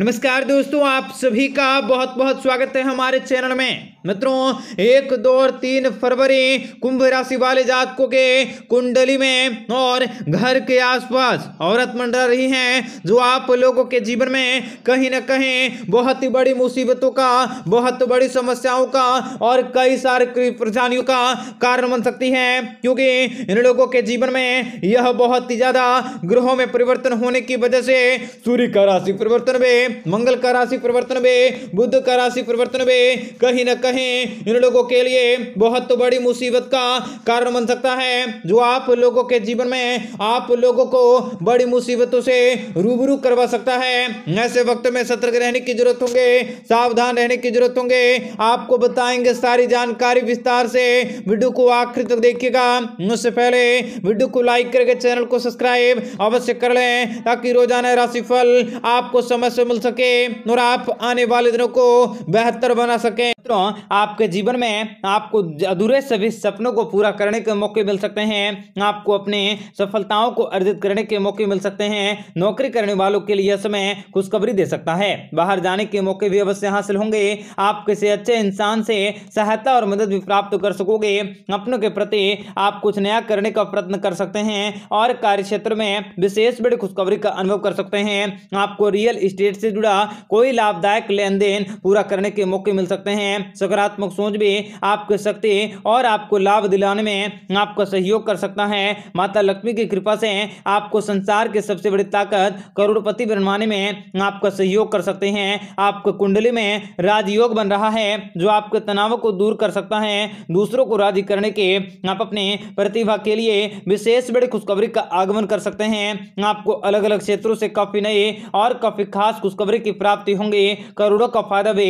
नमस्कार दोस्तों आप सभी का बहुत बहुत स्वागत है हमारे चैनल में मित्रों एक दो और तीन फरवरी कुंभ राशि वाले जातकों के कुंडली में और घर के आसपास औरत मंडरा रही हैं जो आप लोगों के जीवन में कहीं ना कहीं बहुत ही बड़ी मुसीबतों का बहुत बड़ी समस्याओं का और कई सारे परेशानियों का कारण बन सकती है क्योंकि इन लोगों के जीवन में यह बहुत ही ज्यादा ग्रहों में परिवर्तन होने की वजह से सूर्य का राशि परिवर्तन में मंगल का राशि परिवर्तन में बुद्ध का राशि परिवर्तन में कहीं ना कहीं इन लोगों के लिए बहुत बड़ी मुसीबत का कारण बन सकता है जो आप लोगों के जीवन में आप लोगों को बड़ी मुसीबतों से रूबरू करवा सकता है ऐसे वक्त में सतर्क रहने की जरूरत होंगे सावधान रहने की जरूरत होंगे आपको बताएंगे सारी जानकारी विस्तार से वीडियो को आखिर तक देखिएगा उससे पहले वीडियो को लाइक करके चैनल को सब्सक्राइब अवश्य कर लें ताकि रोजाना राशिफल आपको समय से बोल सके और आप आने वाले दिनों को बेहतर बना सके तो आपके जीवन में आपको अधूरे सभी सपनों को पूरा करने के मौके मिल सकते हैं आपको अपने सफलताओं को अर्जित करने के मौके मिल सकते हैं नौकरी करने वालों के लिए समय खुशखबरी दे सकता है बाहर जाने के मौके भी अवश्य हासिल होंगे आप किसी अच्छे इंसान से सहायता और मदद भी प्राप्त कर सकोगे अपनों के प्रति आप कुछ नया करने का प्रयत्न कर सकते हैं और कार्य में विशेष बड़ी खुशखबरी का अनुभव कर सकते हैं आपको रियल इस्टेट से जुड़ा कोई लाभदायक लेन देन पूरा करने के मौके मिल सकते हैं सकारात्मक सोच भी आपके शक्ति और आपको लाभ दिलाने में आपका सहयोग कर सकता है माता लक्ष्मी की कृपा से आपको संसार के सबसे बड़ी ताकत करोड़पति बनवाने में आपका सहयोग कर सकते हैं आपके कुंडली में राजयोग बन रहा है जो आपके तनाव को दूर कर सकता है दूसरों को राजी करने के आप अपने प्रतिभा के लिए विशेष बड़ी खुशखबरी का आगमन कर सकते हैं आपको अलग अलग क्षेत्रों से काफी नए और काफी खास खुशखबरी की प्राप्ति होंगे करोड़ों का फायदा भी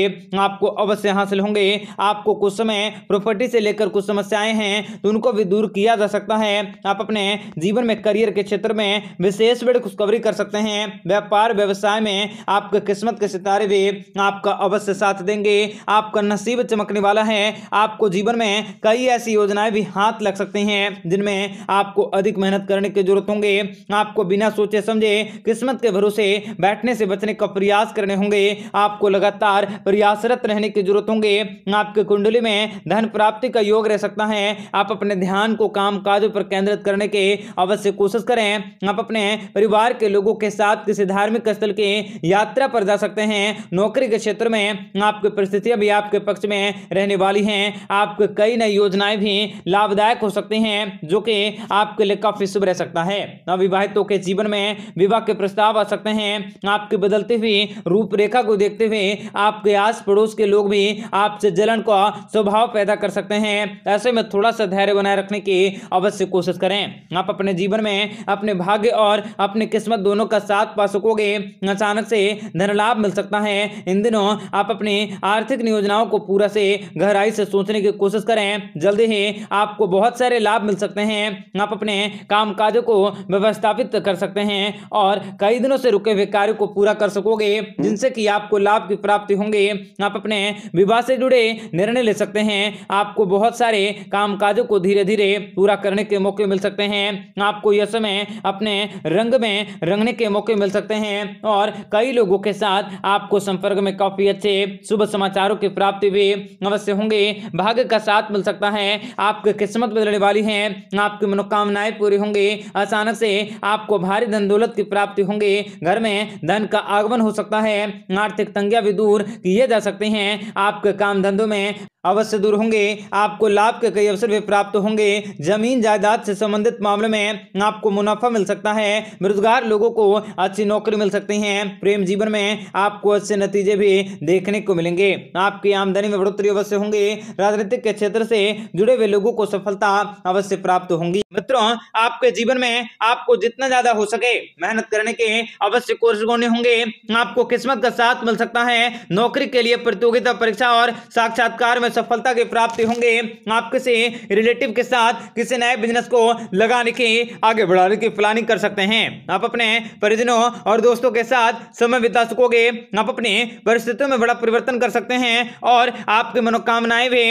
आपको अवश्य हासिल होंगे आपको कुछ समय प्रॉपर्टी से लेकर कुछ समस्याएं हैं तो उनको भी दूर किया जा सकता है आप अपने जीवन में करियर के क्षेत्र में विशेष बड़ी खुशखबरी कर सकते हैं व्यापार व्यवसाय में आपके किस्मत के सितारे भी आपका अवश्य साथ देंगे आपका नसीब चमकने वाला है आपको जीवन में कई ऐसी योजनाएं भी हाथ लग सकती हैं जिनमें आपको अधिक मेहनत करने की जरूरत होंगे आपको बिना सोचे समझे किस्मत के भरोसे बैठने से बचने का प्रयास करने होंगे आपको लगातार प्रयासरत रहने की जरूरत होंगे आपके कुंडली में धन प्राप्ति का योग रह सकता है आप अपने ध्यान को काम काज पर केंद्रित करने के अवश्य कोशिश करें आप अपने परिवार के लोगों के साथ किसी धार्मिक स्थल की यात्रा पर जा सकते हैं नौकरी के क्षेत्र में आपकी परिस्थितियां भी आपके पक्ष में रहने वाली हैं आपके कई नई योजनाएं भी लाभदायक हो सकती हैं जो कि आपके लिए काफी शुभ रह सकता है अविवाहितों के जीवन में विवाह के प्रस्ताव आ सकते हैं आपके बदलते हुए रूपरेखा को देखते हुए आपके आस पड़ोस के लोग भी आपसे जलन का स्वभाव पैदा कर सकते हैं ऐसे में थोड़ा सा धैर्य बनाए रखने की अवश्य कोशिश करें आप अपने जीवन में अपने भाग्य और अपनी किस्मत दोनों का साथ पा सकोगे अचानक से धन लाभ मिल सकता है इन दिनों आप अपनी आर्थिक योजनाओं को पूरा से गहराई से सोचने की कोशिश करें जल्दी ही आपको बहुत सारे लाभ मिल सकते हैं आप अपने कामकाजों को व्यवस्थापित कर सकते हैं और कई दिनों से रुके हुए कार्य को पूरा कर सकोगे होंगे हम्म। जिनसे कि आपको लाभ की प्राप्ति होंगे आप अपने विवाह से जुड़े निर्णय ले सकते हैं आपको बहुत सारे काम काजों को धीरे धीरे पूरा करने के मौके मिल सकते हैं आपको यह समय अपने रंग में रंगने के मौके मिल सकते हैं और कई लोगों के साथ आपको संपर्क में काफी अच्छे शुभ समाचारों की प्राप्ति भी अवश्य होंगे भाग्य का साथ मिल सकता है आपकी किस्मत बदलने वाली है आपकी मनोकामनाएं पूरी होंगी अचानक से आपको भारी धन दौलत की प्राप्ति होंगी घर में धन का आगमन हो सकता है आर्थिक तंगिया भी दूर किए जा सकते हैं आपके काम धंधों में अवश्य दूर होंगे आपको लाभ के कई अवसर भी प्राप्त होंगे जमीन जायदाद से संबंधित मामले में आपको मुनाफा मिल सकता है बेरोजगार लोगों को अच्छी नौकरी मिल सकती है प्रेम जीवन में आपको अच्छे नतीजे भी देखने को मिलेंगे आपकी आमदनी में बढ़ोतरी अवश्य होंगे राजनीतिक के क्षेत्र से जुड़े हुए लोगों को सफलता अवश्य प्राप्त होंगी मित्रों आपके जीवन में आपको जितना ज्यादा हो सके मेहनत करने के अवश्य कोर्स होने होंगे आपको किस्मत का साथ मिल सकता है नौकरी के लिए प्रतियोगिता परीक्षा और साक्षात्कार में सफलता की प्राप्ति होंगे आप किसी रिलेटिव के साथ किसी नए बिजनेस को लगाने की आगे बढ़ाने की प्लानिंग कर सकते हैं आप अपने परिजनों और दोस्तों के साथ समय बिता सकोगे आप अपनी परिस्थितियों में बड़ा परिवर्तन कर सकते हैं और आपकी मनोकामनाएं भी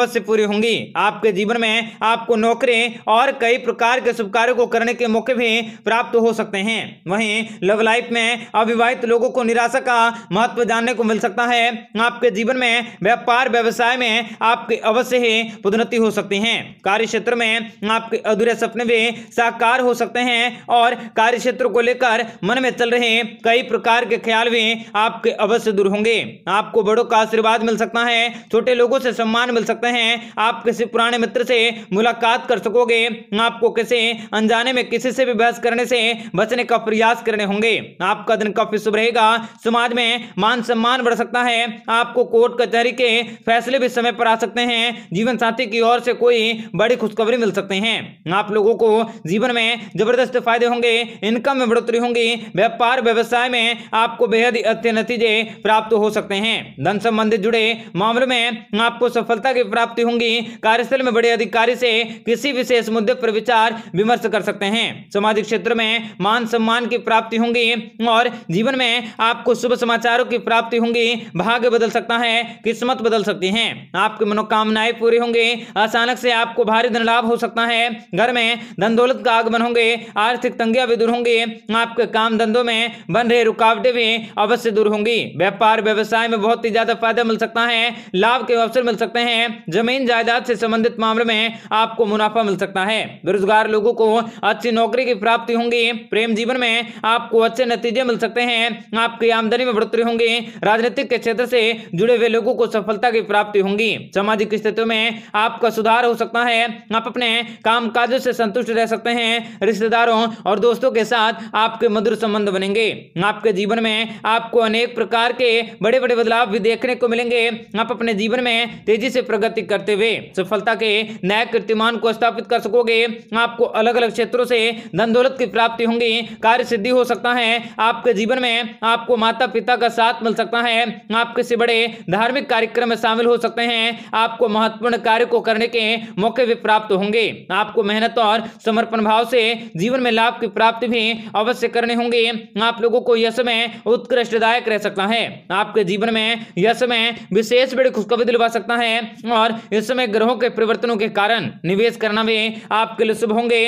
अवश्य पूरी होंगी आपके जीवन में आपको नौकरी और कई प्रकार के शुभ कार्यों को करने के मौके भी प्राप्त हो सकते हैं वहीं लव लाइफ में अविवाहित लोगों को निराशा का महत्व जानने को मिल सकता है आपके जीवन में व्यापार व्यवसाय में में आपके अवश्य ही पदोन्नति हो सकती है कार्य क्षेत्र में आपके अधूरे सपने भी साकार हो सकते हैं और कार्य क्षेत्र को लेकर मन में चल रहे कई प्रकार के ख्याल भी आपके अवश्य दूर होंगे आपको बड़ों का आशीर्वाद मिल सकता है छोटे लोगों से सम्मान मिल सकते हैं आप किसी पुराने मित्र से मुलाकात कर सकोगे आपको किसी अनजाने में किसी से भी बहस करने से बचने का प्रयास करने होंगे आपका दिन काफी शुभ रहेगा समाज में मान सम्मान बढ़ सकता है आपको कोर्ट कचहरी के फैसले भी समय पर आ सकते हैं जीवन साथी की ओर से कोई बड़ी खुशखबरी मिल सकते हैं आप लोगों को जीवन में जबरदस्त फायदे होंगे इनकम में बढ़ोतरी होंगी व्यापार व्यवसाय में आपको बेहद अच्छे नतीजे प्राप्त हो सकते हैं धन संबंधित जुड़े मामलों में आपको सफलता की प्राप्ति होंगी कार्यस्थल में बड़े अधिकारी से किसी विशेष मुद्दे पर विचार विमर्श कर सकते हैं सामाजिक क्षेत्र में मान सम्मान की प्राप्ति होंगी और जीवन में आपको शुभ समाचारों की प्राप्ति होंगी भाग्य बदल सकता है किस्मत बदल सकती है आपकी मनोकामनाएं पूरी होंगी अचानक से आपको भारी धन लाभ हो सकता है घर में धन दौलत का आगमन होंगे आर्थिक तंगिया भी दूर होंगी आपके काम धंधों में बन रहे रुकावटें भी अवश्य दूर होंगी व्यापार व्यवसाय में बहुत ही ज्यादा फायदा मिल सकता है लाभ के अवसर मिल सकते हैं जमीन जायदाद से संबंधित मामले में आपको मुनाफा मिल सकता है बेरोजगार लोगों को अच्छी नौकरी की प्राप्ति होंगी प्रेम जीवन में आपको अच्छे नतीजे मिल सकते हैं आपकी आमदनी में बढ़ोतरी होंगी राजनीतिक के क्षेत्र से जुड़े हुए लोगों को सफलता की प्राप्ति होंगी होंगी सामाजिक स्थितियों में आपका सुधार हो सकता है आप अपने काम काजों से संतुष्ट रह सकते हैं रिश्तेदारों और दोस्तों के साथ आपके मधुर संबंध बनेंगे आपके जीवन में आपको अनेक प्रकार के बड़े बड़े बदलाव भी देखने को मिलेंगे आप अपने जीवन में तेजी से प्रगति करते हुए सफलता के नए कीर्तिमान को स्थापित कर सकोगे आपको अलग अलग क्षेत्रों से धन दौलत की प्राप्ति होंगी कार्य सिद्धि हो सकता है आपके जीवन में आपको माता पिता का साथ मिल सकता है आप किसी बड़े धार्मिक कार्यक्रम में शामिल हो सकते हैं में हैं आपको महत्वपूर्ण कार्य को करने के मौके भी प्राप्त होंगे आपको मेहनत और समर्पण भाव से जीवन में लाभ की प्राप्ति भी अवश्य करने होंगे आप लोगों को यह समय उत्कृष्टदायक रह सकता है आपके जीवन में यह समय विशेष बड़ी खुशखबरी दिलवा सकता है और इस समय ग्रहों के परिवर्तनों के कारण निवेश करना भी आपके लिए शुभ होंगे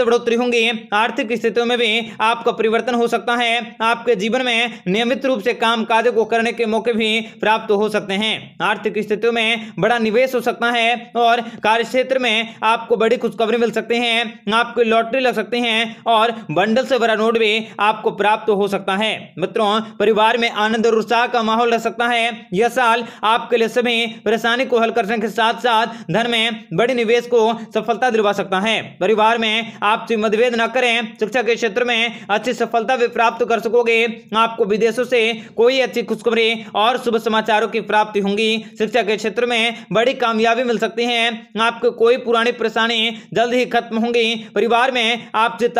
बढ़ोतरी होंगी आर्थिक स्थितियों में भी आपका परिवर्तन हो सकता है आपके जीवन में नियमित रूप से काम काज को करने के मौके भी प्राप्त हो सकते हैं आर्थिक स्थितियों में में बड़ा निवेश हो सकता है और कार्य क्षेत्र में आपको बड़ी खुशखबरी मिल सकते हैं आपको लॉटरी लग सकते हैं और बंडल से भरा नोट भी आपको प्राप्त हो सकता है मित्रों परिवार में आनंद और उत्साह का माहौल रह सकता है यह साल आपके लिए सभी परेशानी को हल करने के साथ साथ धन में बड़े निवेश को सफलता दिलवा सकता है परिवार में आप मतभेद न करें शिक्षा के क्षेत्र में अच्छी सफलता भी प्राप्त कर सकोगे आपको विदेशों से कोई अच्छी खुशखबरी और शुभ समाचारों की प्राप्ति होंगी शिक्षा के क्षेत्र क्षेत्र में बड़ी कामयाबी मिल सकती है आपको कोई पुरानी परेशानी जल्द ही खत्म होंगी परिवार में आप आपसे